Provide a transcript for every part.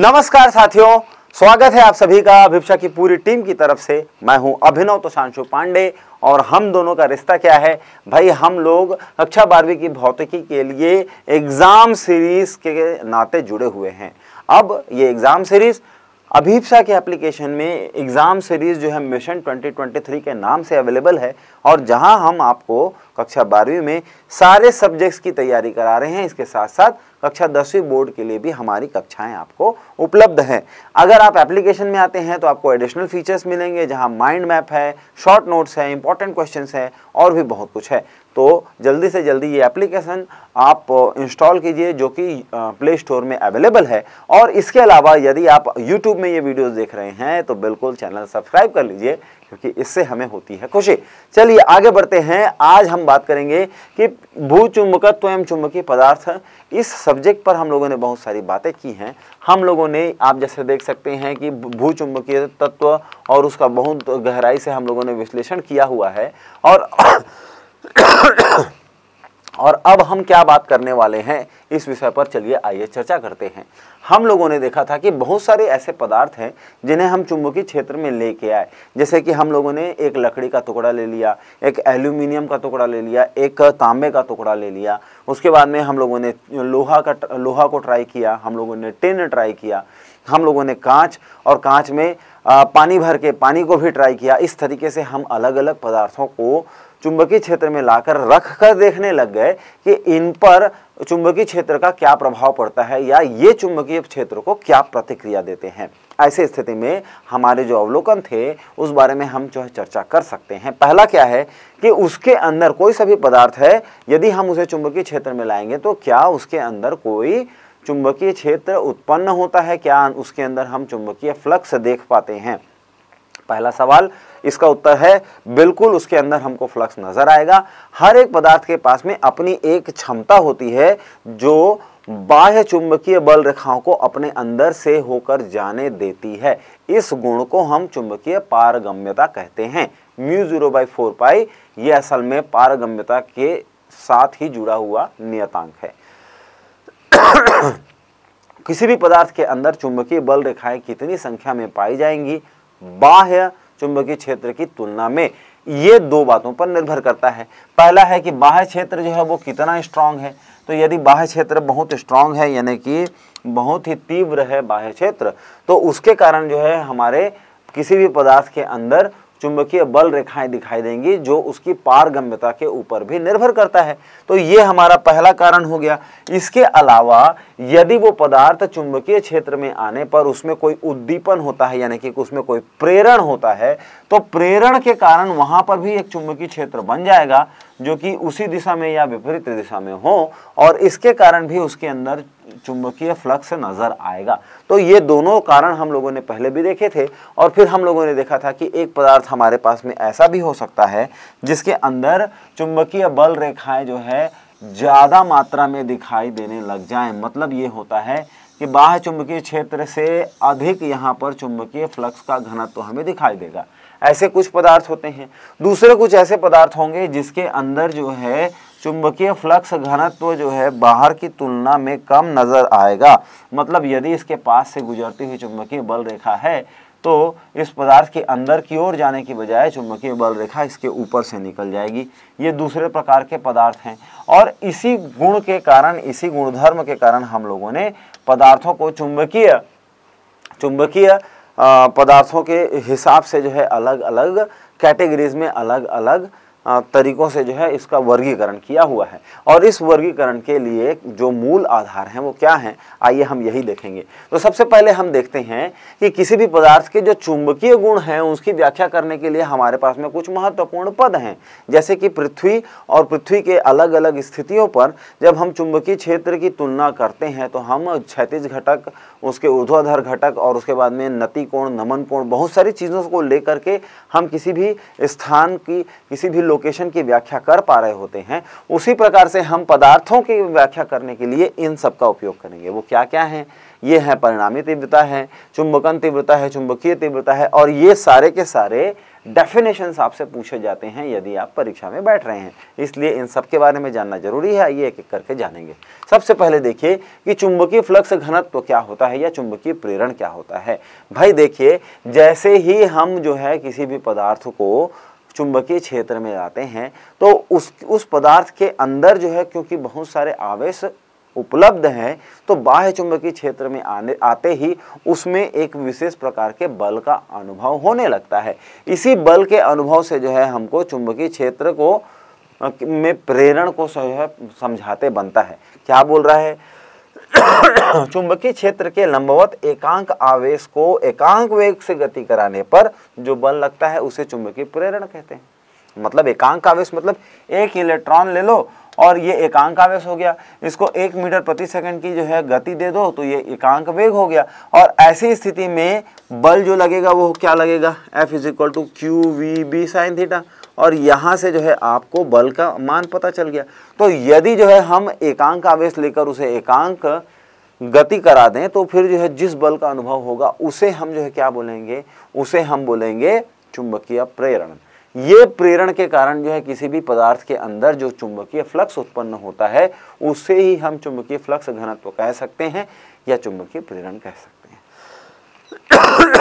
नमस्कार साथियों स्वागत है आप सभी का अभिपा की पूरी टीम की तरफ से मैं हूं अभिनव शांशु पांडे और हम दोनों का रिश्ता क्या है भाई हम लोग कक्षा बारहवीं की भौतिकी के लिए एग्ज़ाम सीरीज़ के नाते जुड़े हुए हैं अब ये एग्ज़ाम सीरीज़ अभीपसा के एप्लीकेशन में एग्ज़ाम सीरीज़ जो है मिशन 2023 के नाम से अवेलेबल है और जहां हम आपको कक्षा बारहवीं में सारे सब्जेक्ट्स की तैयारी करा रहे हैं इसके साथ साथ कक्षा दसवीं बोर्ड के लिए भी हमारी कक्षाएं आपको उपलब्ध हैं अगर आप एप्लीकेशन में आते हैं तो आपको एडिशनल फीचर्स मिलेंगे जहां माइंड मैप है शॉर्ट नोट्स है इंपॉर्टेंट क्वेश्चन है और भी बहुत कुछ है तो जल्दी से जल्दी ये एप्लीकेशन आप इंस्टॉल कीजिए जो कि प्ले स्टोर में अवेलेबल है और इसके अलावा यदि आप यूट्यूब में ये वीडियोस देख रहे हैं तो बिल्कुल चैनल सब्सक्राइब कर लीजिए क्योंकि इससे हमें होती है खुशी चलिए आगे बढ़ते हैं आज हम बात करेंगे कि भू चुंबकत्व एवं चुंबकीय पदार्थ इस सब्जेक्ट पर हम लोगों ने बहुत सारी बातें की हैं हम लोगों ने आप जैसे देख सकते हैं कि भू चुंबकीय तत्व और उसका बहुत गहराई से हम लोगों ने विश्लेषण किया हुआ है और और अब हम क्या बात करने वाले हैं इस विषय पर चलिए आइए चर्चा करते हैं हम लोगों ने देखा था कि बहुत सारे ऐसे पदार्थ हैं जिन्हें हम चुंबकीय क्षेत्र में लेके आए जैसे कि हम लोगों ने एक लकड़ी का टुकड़ा ले लिया एक एल्यूमिनियम का टुकड़ा ले लिया एक तांबे का टुकड़ा ले लिया उसके बाद में हम लोगों ने लोहा का लोहा को ट्राई किया हम लोगों ने टिन ट्राई किया हम लोगों ने कांच और कांच में पानी भर के पानी को भी ट्राई किया इस तरीके से हम अलग अलग पदार्थों को चुंबकीय क्षेत्र में लाकर रख कर देखने लग गए कि इन पर चुंबकीय क्षेत्र का क्या प्रभाव पड़ता है या ये चुंबकीय क्षेत्र को क्या प्रतिक्रिया देते हैं ऐसे स्थिति में हमारे जो अवलोकन थे उस बारे में हम जो है चर्चा कर सकते हैं पहला क्या है कि उसके अंदर कोई सभी पदार्थ है यदि हम उसे चुंबकीय क्षेत्र में लाएंगे तो क्या उसके अंदर कोई चुंबकीय क्षेत्र उत्पन्न होता है क्या उसके अंदर हम चुंबकीय फ्लक्स देख पाते हैं पहला सवाल इसका उत्तर है बिल्कुल उसके अंदर हमको फ्लक्स नजर आएगा हर एक पदार्थ के पास में अपनी एक क्षमता होती है जो बाह्य चुंबकीय बल रेखाओं को अपने अंदर से होकर जाने देती है इस गुण को हम चुंबकीय पारगम्यता कहते हैं mu zero by four pi ये असल में पारगम्यता के साथ ही जुड़ा हुआ नियतांक है किसी भी पदार्थ के अंदर चुंबकीय बल रेखाएं कितनी संख्या में पाई जाएंगी बाह्य चुंबकीय क्षेत्र की तुलना में ये दो बातों पर निर्भर करता है पहला है कि बाह्य क्षेत्र जो है वो कितना स्ट्रांग है तो यदि बाह्य क्षेत्र बहुत स्ट्रांग है यानी कि बहुत ही तीव्र है बाह्य क्षेत्र तो उसके कारण जो है हमारे किसी भी पदार्थ के अंदर चुंबकीय बल रेखाएं दिखाई देंगी जो उसकी पारगम्यता के ऊपर भी निर्भर करता है तो ये हमारा पहला कारण हो गया इसके अलावा यदि वो पदार्थ चुंबकीय क्षेत्र में आने पर उसमें कोई उद्दीपन होता है यानी कि उसमें कोई प्रेरण होता है तो प्रेरण के कारण वहां पर भी एक चुंबकीय क्षेत्र बन जाएगा जो कि उसी दिशा में या विपरीत दिशा में हो और इसके कारण भी उसके अंदर चुंबकीय फ्लक्स नजर आएगा तो ये दोनों कारण हम लोगों ने पहले भी देखे थे और फिर हम लोगों ने देखा था कि एक पदार्थ हमारे पास में ऐसा भी हो सकता है जिसके अंदर चुंबकीय बल रेखाएं जो है ज़्यादा मात्रा में दिखाई देने लग जाए मतलब ये होता है कि बाह्य चुंबकीय क्षेत्र से अधिक यहाँ पर चुंबकीय फ्लक्स का घनत्व तो हमें दिखाई देगा ऐसे कुछ पदार्थ होते हैं दूसरे कुछ ऐसे पदार्थ होंगे जिसके अंदर जो है चुंबकीय फ्लक्स घनत्व तो जो है बाहर की तुलना में कम नज़र आएगा मतलब यदि इसके पास से गुजरती हुई चुंबकीय बल रेखा है तो इस पदार्थ के अंदर की ओर जाने की बजाय चुंबकीय बल रेखा इसके ऊपर से निकल जाएगी ये दूसरे प्रकार के पदार्थ हैं और इसी गुण के कारण इसी गुणधर्म के कारण हम लोगों ने पदार्थों को चुंबकीय चुंबकीय पदार्थों के हिसाब से जो है अलग अलग कैटेगरीज में अलग अलग तरीक़ों से जो है इसका वर्गीकरण किया हुआ है और इस वर्गीकरण के लिए जो मूल आधार हैं वो क्या हैं आइए हम यही देखेंगे तो सबसे पहले हम देखते हैं कि किसी भी पदार्थ के जो चुंबकीय गुण हैं उसकी व्याख्या करने के लिए हमारे पास में कुछ महत्वपूर्ण पद हैं जैसे कि पृथ्वी और पृथ्वी के अलग अलग स्थितियों पर जब हम चुंबकीय क्षेत्र की तुलना करते हैं तो हम क्षैतिज घटक उसके ऊर्ध्वाधर घटक और उसके बाद में नती कोण नमन कोण बहुत सारी चीज़ों को लेकर के हम किसी भी स्थान की किसी भी लोकेशन की व्याख्या कर पा रहे होते हैं उसी प्रकार से हम पदार्थों की व्याख्या करने के लिए इन सब का उपयोग करेंगे वो क्या क्या हैं ये है परिणामी तीव्रता है चुंबकन तीव्रता है चुंबकीय तीव्रता है और ये सारे के सारे डेफिनेशन आपसे पूछे जाते हैं यदि आप परीक्षा में बैठ रहे हैं इसलिए इन सब के बारे में जानना जरूरी है आइए एक एक करके जानेंगे सबसे पहले देखिए कि चुंबकीय फ्लक्स घनत्व तो क्या होता है या चुंबकीय प्रेरण क्या होता है भाई देखिए जैसे ही हम जो है किसी भी पदार्थ को चुंबकीय क्षेत्र में जाते हैं तो उस उस पदार्थ के अंदर जो है क्योंकि बहुत सारे आवेश उपलब्ध हैं तो बाह्य चुंबकीय क्षेत्र में आने आते ही उसमें एक विशेष प्रकार के बल का अनुभव होने लगता है इसी बल के अनुभव से जो है हमको चुंबकीय क्षेत्र को में प्रेरण को समझाते बनता है क्या बोल रहा है चुंबकीय क्षेत्र के लंबवत एकांक आवेश को एकांक वेग से गति कराने पर जो बल लगता है उसे चुंबकीय प्रेरण कहते हैं मतलब एकांक आवेश मतलब एक इलेक्ट्रॉन ले लो और ये एकांक आवेश हो गया इसको एक मीटर प्रति सेकंड की जो है गति दे दो तो ये एकांक वेग हो गया और ऐसी स्थिति में बल जो लगेगा वो क्या लगेगा F is equal to Q V B sine theta और यहाँ से जो है आपको बल का मान पता चल गया तो यदि जो है हम एकांक आवेश लेकर उसे एकांक गति करा दें तो फिर जो है जिस बल का अनुभव होगा उसे हम जो है क्या बोलेंगे उसे हम बोलेंगे चुंबकीय प्रेरण ये प्रेरण के कारण जो है किसी भी पदार्थ के अंदर जो चुंबकीय फ्लक्स उत्पन्न होता है उसे ही हम चुंबकीय फ्लक्स घनत्व कह सकते हैं या चुंबकीय प्रेरण कह सकते हैं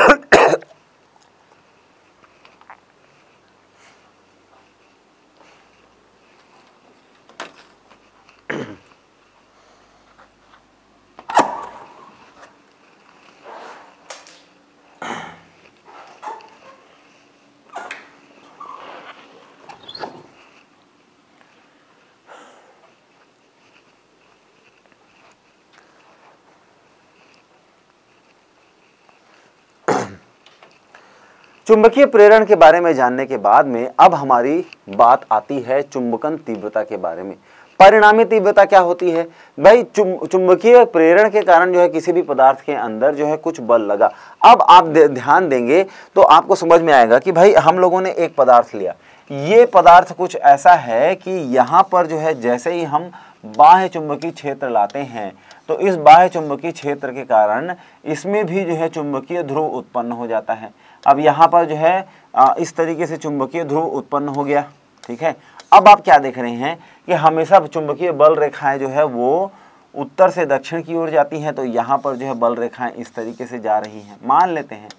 चुंबकीय प्रेरण के बारे में जानने के बाद में अब हमारी बात आती है चुंबकन तीव्रता के बारे में परिणामी तीव्रता क्या होती है भाई चुम चुंबकीय प्रेरण के कारण जो है किसी भी पदार्थ के अंदर जो है कुछ बल लगा अब आप ध्यान देंगे तो आपको समझ में आएगा कि भाई हम लोगों ने एक पदार्थ लिया ये पदार्थ कुछ ऐसा है कि यहाँ पर जो है जैसे ही हम बाह्य चुंबकीय क्षेत्र लाते हैं तो इस बाह्य चुंबकीय क्षेत्र के कारण इसमें भी जो है चुंबकीय ध्रुव उत्पन्न हो जाता है अब यहाँ पर जो है इस तरीके से चुंबकीय ध्रुव उत्पन्न हो गया ठीक है अब आप क्या देख रहे हैं कि हमेशा चुंबकीय बल रेखाएं जो है वो उत्तर से दक्षिण की ओर जाती हैं तो यहाँ पर जो है बल रेखाएं इस तरीके से जा रही हैं मान लेते हैं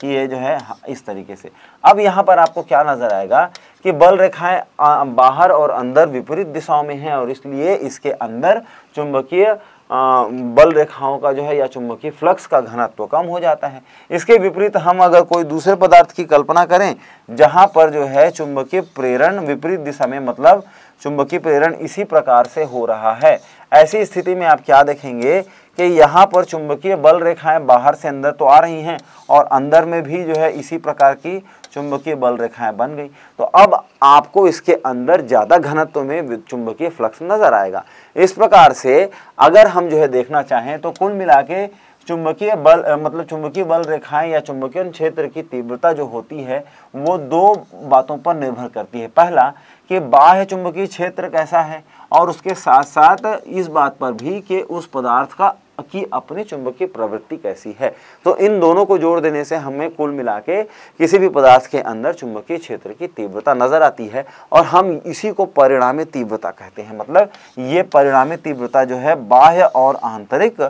कि ये जो है इस तरीके से अब यहाँ पर आपको क्या नज़र आएगा कि बल रेखाएं बाहर और अंदर विपरीत दिशाओं में हैं और इसलिए इसके अंदर चुंबकीय बल रेखाओं का जो है या चुंबकीय फ्लक्स का घनत्व तो कम हो जाता है इसके विपरीत हम अगर कोई दूसरे पदार्थ की कल्पना करें जहाँ पर जो है चुंबकीय प्रेरण विपरीत दिशा में मतलब चुंबकीय प्रेरण इसी प्रकार से हो रहा है ऐसी स्थिति में आप क्या देखेंगे कि यहाँ पर चुंबकीय बल रेखाएं बाहर से अंदर तो आ रही हैं और अंदर में भी जो है इसी प्रकार की चुंबकीय बल रेखाएं बन गई तो अब आपको इसके अंदर ज़्यादा घनत्व में चुंबकीय फ्लक्स नज़र आएगा इस प्रकार से अगर हम जो है देखना चाहें तो कुल मिला के चुंबकीय बल मतलब चुंबकीय बल रेखाएं या चुंबकीय क्षेत्र की तीव्रता जो होती है वो दो बातों पर निर्भर करती है पहला कि बाह्य चुंबकीय क्षेत्र कैसा है और उसके साथ साथ इस बात पर भी कि उस पदार्थ का कि अपनी चुंबकीय प्रवृत्ति कैसी है तो इन दोनों को जोड़ देने से हमें कुल मिला के किसी भी पदार्थ के अंदर चुंबकीय क्षेत्र की तीव्रता नजर आती है और हम इसी को परिणामी तीव्रता कहते हैं मतलब ये परिणामी तीव्रता जो है बाह्य और आंतरिक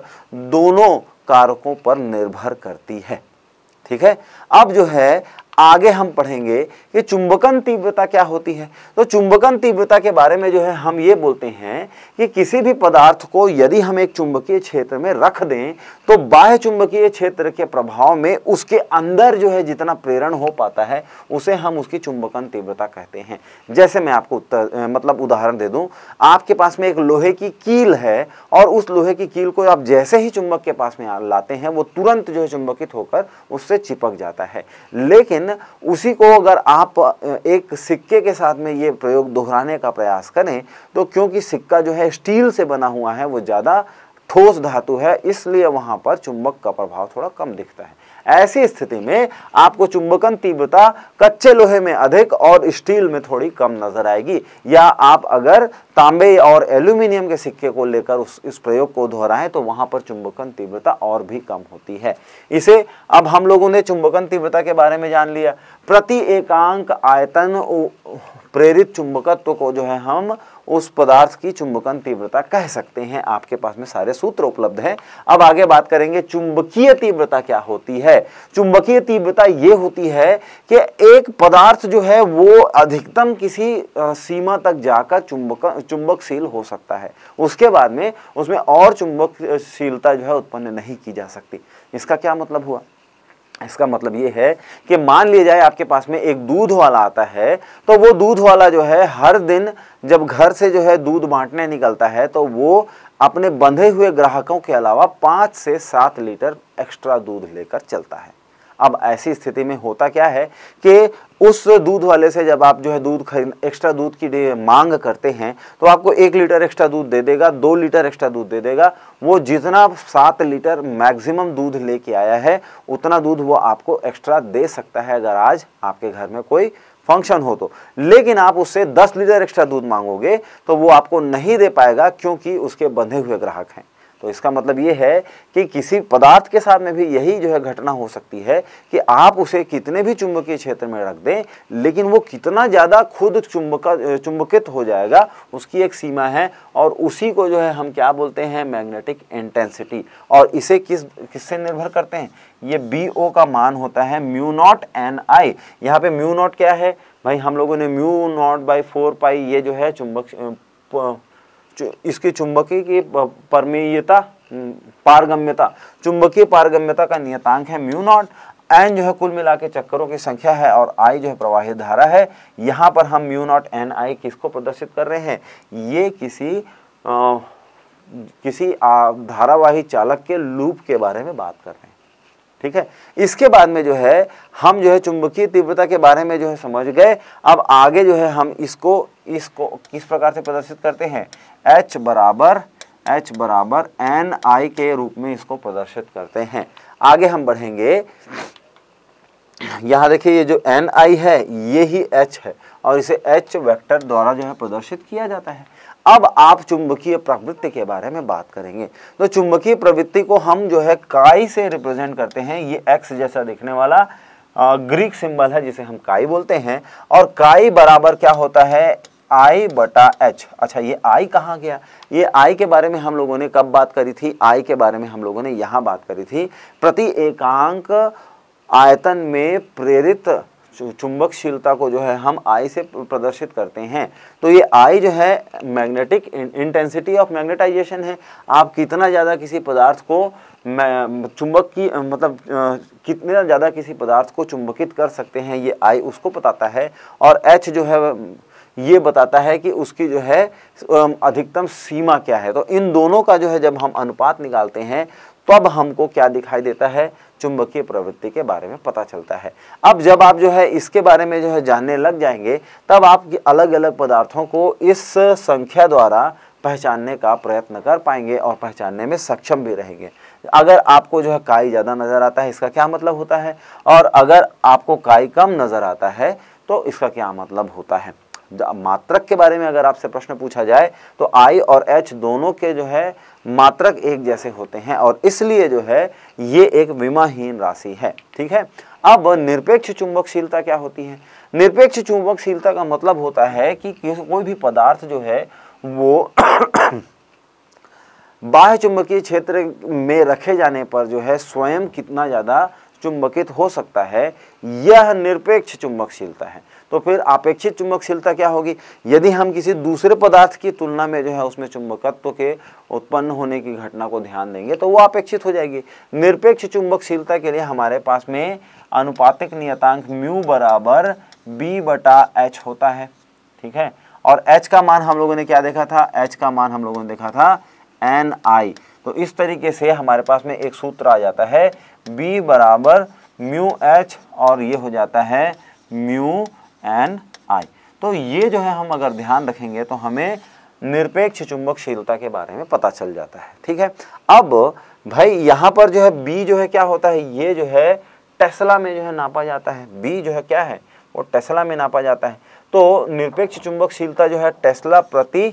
दोनों कारकों पर निर्भर करती है ठीक है अब जो है आगे हम पढ़ेंगे कि चुंबकन तीव्रता क्या होती है तो चुंबकन तीव्रता के बारे में जो है हम ये बोलते हैं कि किसी भी पदार्थ को यदि हम एक चुंबकीय क्षेत्र में रख दें तो बाह्य चुंबकीय क्षेत्र के प्रभाव में उसके अंदर जो है जितना प्रेरण हो पाता है उसे हम उसकी चुंबकन तीव्रता कहते हैं जैसे मैं आपको उत्तर मतलब उदाहरण दे दूँ आपके पास में एक लोहे की कील है और उस लोहे की कील को आप जैसे ही चुंबक के पास में लाते हैं वो तुरंत जो है चुंबकित होकर उससे चिपक जाता है लेकिन चिन्ह उसी को अगर आप एक सिक्के के साथ में ये प्रयोग दोहराने का प्रयास करें तो क्योंकि सिक्का जो है स्टील से बना हुआ है वो ज़्यादा ठोस धातु है इसलिए वहाँ पर चुंबक का प्रभाव थोड़ा कम दिखता है ऐसी स्थिति में आपको चुंबकन तीव्रता कच्चे लोहे में अधिक और स्टील में थोड़ी कम नजर आएगी या आप अगर तांबे और एल्यूमिनियम के सिक्के को लेकर उस इस प्रयोग को दोहराएं तो वहां पर चुंबकन तीव्रता और भी कम होती है इसे अब हम लोगों ने चुंबकन तीव्रता के बारे में जान लिया प्रति एकांक आयतन प्रेरित चुंबकत्व को जो है हम उस पदार्थ की चुंबकन तीव्रता कह सकते हैं आपके पास में सारे सूत्र उपलब्ध हैं अब आगे बात करेंगे चुंबकीय तीव्रता क्या होती है चुंबकीय तीव्रता ये होती है कि एक पदार्थ जो है वो अधिकतम किसी सीमा तक जाकर चुंबक चुंबकशील हो सकता है उसके बाद में उसमें और चुंबकशीलता जो है उत्पन्न नहीं की जा सकती इसका क्या मतलब हुआ इसका मतलब ये है कि मान लिया जाए आपके पास में एक दूध वाला आता है तो वो दूध वाला जो है हर दिन जब घर से जो है दूध बांटने निकलता है तो वो अपने बंधे हुए ग्राहकों के अलावा पाँच से सात लीटर एक्स्ट्रा दूध लेकर चलता है अब ऐसी स्थिति में होता क्या है कि उस दूध वाले से जब आप जो है दूध खरीद एक्स्ट्रा दूध की मांग करते हैं तो आपको एक लीटर एक्स्ट्रा दूध दे देगा दो लीटर एक्स्ट्रा दूध दे देगा वो जितना सात लीटर मैक्सिमम दूध लेके आया है उतना दूध वो आपको एक्स्ट्रा दे सकता है अगर आज आपके घर में कोई फंक्शन हो तो लेकिन आप उससे दस लीटर एक्स्ट्रा दूध मांगोगे तो वो आपको नहीं दे पाएगा क्योंकि उसके बंधे हुए ग्राहक हैं तो इसका मतलब ये है कि किसी पदार्थ के साथ में भी यही जो है घटना हो सकती है कि आप उसे कितने भी चुंबकीय क्षेत्र में रख दें लेकिन वो कितना ज़्यादा खुद चुंबक चुंबकित हो जाएगा उसकी एक सीमा है और उसी को जो है हम क्या बोलते हैं मैग्नेटिक इंटेंसिटी और इसे किस किससे निर्भर करते हैं ये बी ओ का मान होता है म्यू नॉट एन आई यहाँ पे म्यू नॉट क्या है भाई हम लोगों ने mu not by four pi ये जो है चुंबक इसके चुंबकीय की परमीयता पारगम्यता चुंबकीय पारगम्यता का नियतांक है म्यू नॉट एन जो है कुल मिला के चक्करों की संख्या है और आई जो है प्रवाहित धारा है यहाँ पर हम म्यू नॉट एन आई किसको प्रदर्शित कर रहे हैं ये किसी आ, किसी धारावाही चालक के लूप के बारे में बात कर रहे हैं ठीक है इसके बाद में जो है हम जो है चुंबकीय तीव्रता के बारे में जो है समझ गए अब आगे जो है हम इसको इसको किस प्रकार से प्रदर्शित करते हैं एच बराबर एच बराबर एन आई के रूप में इसको प्रदर्शित करते हैं आगे हम बढ़ेंगे यहाँ देखिए ये जो एन आई है ये ही एच है और इसे एच वेक्टर द्वारा जो है प्रदर्शित किया जाता है अब आप चुंबकीय प्रवृत्ति के बारे में बात करेंगे तो चुंबकीय प्रवृत्ति को हम जो है काई से रिप्रेजेंट करते हैं ये एक्स जैसा दिखने वाला ग्रीक सिंबल है जिसे हम काई बोलते हैं और काई बराबर क्या होता है आई बटा एच अच्छा ये आई कहाँ गया ये आई के बारे में हम लोगों ने कब बात करी थी आई के बारे में हम लोगों ने यहाँ बात करी थी प्रति एकांक आयतन में प्रेरित चुंबकशीलता को जो है हम आई से प्रदर्शित करते हैं तो ये आई जो है मैग्नेटिक इंटेंसिटी ऑफ मैग्नेटाइजेशन है आप कितना ज़्यादा किसी पदार्थ को चुंबक की मतलब कितना ज़्यादा किसी पदार्थ को चुंबकित कर सकते हैं ये आई उसको बताता है और एच जो है ये बताता है कि उसकी जो है अधिकतम सीमा क्या है तो इन दोनों का जो है जब हम अनुपात निकालते हैं तब हमको क्या दिखाई देता है चुंबकीय प्रवृत्ति के बारे में पता चलता है अब जब आप जो है इसके बारे में जो है जानने लग जाएंगे तब आप अलग अलग पदार्थों को इस संख्या द्वारा पहचानने का प्रयत्न कर पाएंगे और पहचानने में सक्षम भी रहेंगे अगर आपको जो है काई ज़्यादा नज़र आता है इसका क्या मतलब होता है और अगर आपको काई कम नज़र आता है तो इसका क्या मतलब होता है मात्रक के बारे में अगर आपसे प्रश्न पूछा जाए तो आई और एच दोनों के जो है मात्रक एक जैसे होते हैं और इसलिए जो है ये एक विमाहीन राशि है ठीक है अब निरपेक्ष चुंबकशीलता क्या होती है निरपेक्ष चुंबकशीलता का मतलब होता है कि कोई भी पदार्थ जो है वो बाह्य चुंबकीय क्षेत्र में रखे जाने पर जो है स्वयं कितना ज़्यादा चुंबकित हो सकता है यह निरपेक्ष चुंबकशीलता है तो फिर अपेक्षित चुंबकशीलता क्या होगी यदि हम किसी दूसरे पदार्थ की तुलना में जो है उसमें चुंबकत्व के उत्पन्न होने की घटना को ध्यान देंगे तो वो अपेक्षित हो जाएगी निरपेक्ष चुंबकशीलता के लिए हमारे पास में अनुपातिक नियतांक म्यू बराबर बी बटा एच होता है ठीक है और एच का मान हम लोगों ने क्या देखा था एच का मान हम लोगों ने देखा था एन आई तो इस तरीके से हमारे पास में एक सूत्र आ जाता है बी बराबर म्यू एच और ये हो जाता है म्यू एंड आई तो ये जो है हम अगर ध्यान रखेंगे तो हमें निरपेक्ष चुंबकशीलता के बारे में पता चल जाता है ठीक है अब भाई यहाँ पर जो है बी जो है क्या होता है ये जो है टेस्ला में जो है नापा जाता है बी जो है क्या है वो टेस्ला में नापा जाता है तो निरपेक्ष चुंबकशीलता जो है टेस्ला प्रति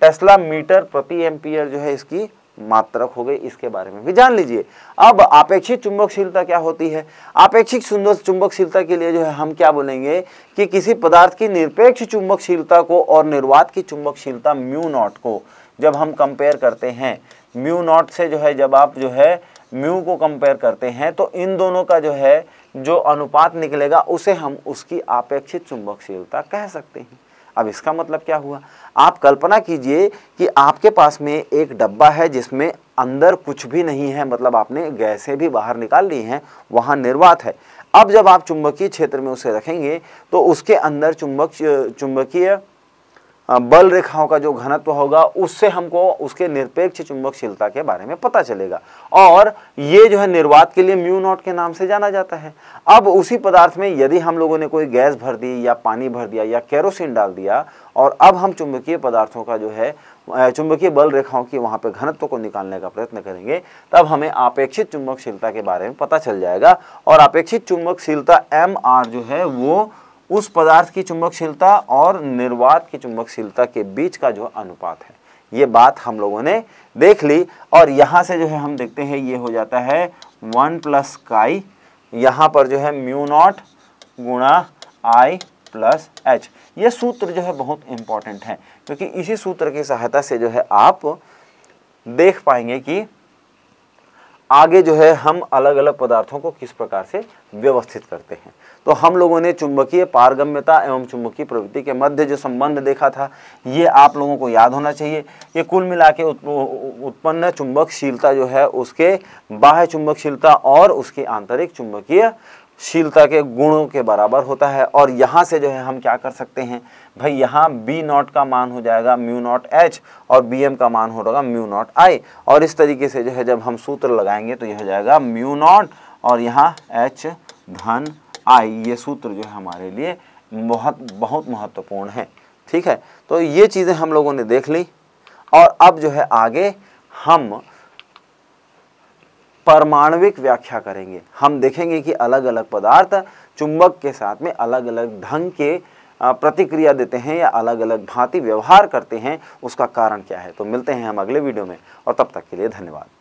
टेस्ला मीटर प्रति एम्पियर जो है इसकी मात्रक हो गई इसके बारे में भी जान लीजिए अब आपेक्षिक चुंबकशीलता क्या होती है आपेक्षिक सुंदर चुंबकशीलता के लिए जो है हम क्या बोलेंगे कि किसी पदार्थ की निरपेक्ष चुंबकशीलता को और निर्वात की चुंबकशीलता म्यू नॉट को जब हम कंपेयर करते हैं म्यू नॉट से जो है जब आप जो है म्यू को कंपेयर करते हैं तो इन दोनों का जो है जो अनुपात निकलेगा उसे हम उसकी अपेक्षित चुंबकशीलता कह सकते हैं अब इसका मतलब क्या हुआ आप कल्पना कीजिए कि आपके पास में एक डब्बा है जिसमें अंदर कुछ भी नहीं है मतलब आपने गैसें भी बाहर निकाल ली हैं वहाँ निर्वात है अब जब आप चुंबकीय क्षेत्र में उसे रखेंगे तो उसके अंदर चुंबक चुंबकीय बल रेखाओं का जो घनत्व होगा उससे हमको उसके निरपेक्ष चुंबकशीलता के बारे में पता चलेगा और ये जो है निर्वात के लिए म्यू नॉट के नाम से जाना जाता है अब उसी पदार्थ में यदि हम लोगों ने कोई गैस भर दी या पानी भर दिया या केरोसिन डाल दिया और अब हम चुंबकीय पदार्थों का जो है चुंबकीय बल रेखाओं की वहाँ पर घनत्व को निकालने का प्रयत्न करेंगे तब हमें अपेक्षित चुंबकशीलता के बारे में पता चल जाएगा और अपेक्षित चुंबकशीलता एम जो है वो उस पदार्थ की चुंबकशीलता और निर्वात की चुंबकशीलता के बीच का जो अनुपात है ये बात हम लोगों ने देख ली और यहाँ से जो है हम देखते हैं ये हो जाता है वन प्लस काई यहाँ पर जो है म्यू नॉट गुणा आई प्लस एच ये सूत्र जो है बहुत इम्पॉर्टेंट है क्योंकि इसी सूत्र की सहायता से जो है आप देख पाएंगे कि आगे जो है हम अलग अलग पदार्थों को किस प्रकार से व्यवस्थित करते हैं तो हम लोगों ने चुंबकीय पारगम्यता एवं चुंबकीय प्रवृत्ति के मध्य जो संबंध देखा था ये आप लोगों को याद होना चाहिए ये कुल मिला के उत्पन्न चुंबकशीलता जो है उसके बाह्य चुंबकशीलता और उसकी आंतरिक चुंबकीय शीलता के गुणों के बराबर होता है और यहाँ से जो है हम क्या कर सकते हैं भाई यहाँ बी नॉट का मान हो जाएगा म्यू नॉट एच और बी एम का मान हो जाएगा म्यू नॉट आई और इस तरीके से जो है जब हम सूत्र लगाएंगे तो यह हो जाएगा म्यू नॉट और यहाँ एच धन आई ये सूत्र जो है हमारे लिए बहुत बहुत महत्वपूर्ण है ठीक है तो ये चीज़ें हम लोगों ने देख ली और अब जो है आगे हम परमाणविक व्याख्या करेंगे हम देखेंगे कि अलग अलग पदार्थ चुंबक के साथ में अलग अलग ढंग के प्रतिक्रिया देते हैं या अलग अलग भांति व्यवहार करते हैं उसका कारण क्या है तो मिलते हैं हम अगले वीडियो में और तब तक के लिए धन्यवाद